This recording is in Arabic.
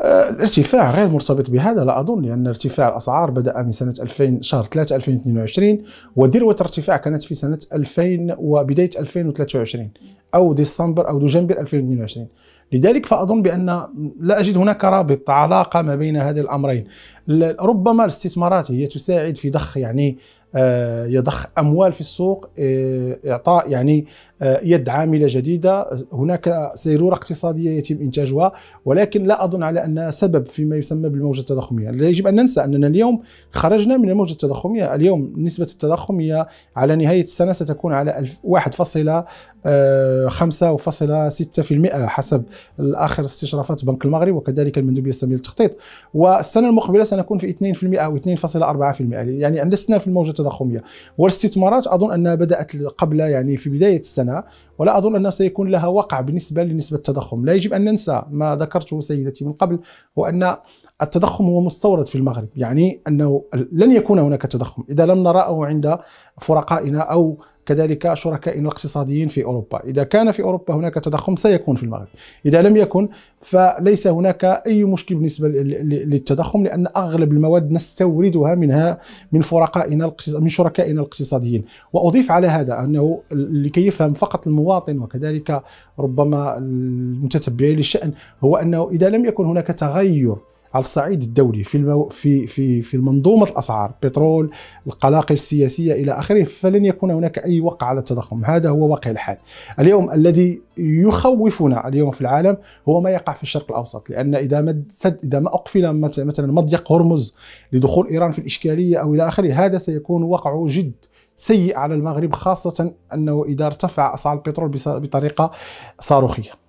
آه، الارتفاع غير مرتبط بهذا لا اظن لان ارتفاع الاسعار بدا من سنه 2000 شهر 3 2022 وذروه الارتفاع كانت في سنه 2000 وبدايه 2023 او ديسمبر او دجنبر 2022 لذلك فاظن بان لا اجد هناك رابط علاقه ما بين هذين الامرين ربما الاستثمارات هي تساعد في ضخ يعني آه، يضخ اموال في السوق آه، اعطاء يعني آه، يد عامله جديده هناك سيروره اقتصاديه يتم انتاجها ولكن لا اظن على انها سبب فيما يسمى بالموجه التضخميه لا يجب ان ننسى اننا اليوم خرجنا من الموجه التضخميه اليوم نسبه التضخم هي على نهايه السنه ستكون على 1.5.6% آه، حسب اخر استشرافات بنك المغرب وكذلك المندوبيه الساميه للتخطيط والسنه المقبله سنكون في 2% او 2.4% يعني لسنا في الموجه التضخميه والاستثمارات اظن انها بدات قبل يعني في بدايه السنه سنة ولا أظن أنها سيكون لها وقع بالنسبة لنسبة التضخم لا يجب أن ننسى ما ذكرته سيدتي من قبل هو أن التضخم هو مستورد في المغرب يعني أنه لن يكون هناك تضخم إذا لم نراه عند فرقائنا أو كذلك شركائنا الاقتصاديين في أوروبا إذا كان في أوروبا هناك تضخم سيكون في المغرب إذا لم يكن فليس هناك أي مشكل بالنسبة للتضخم لأن أغلب المواد نستوردها منها من فرقائنا من شركائنا الاقتصاديين وأضيف على هذا أنه لكي يفهم فقط المواطن وكذلك ربما المتتبعين للشأن هو أنه إذا لم يكن هناك تغير على الصعيد الدولي في المو... في في في منظومه الاسعار البترول القلاقل السياسيه الى اخره فلن يكون هناك اي وقع على التضخم هذا هو واقع الحال اليوم الذي يخوفنا اليوم في العالم هو ما يقع في الشرق الاوسط لان اذا ما سد اذا ما اقفل مثلا مضيق هرمز لدخول ايران في الاشكاليه او الى اخره هذا سيكون وقعه جد سيء على المغرب خاصه انه اذا ارتفع اسعار البترول بطريقه صاروخيه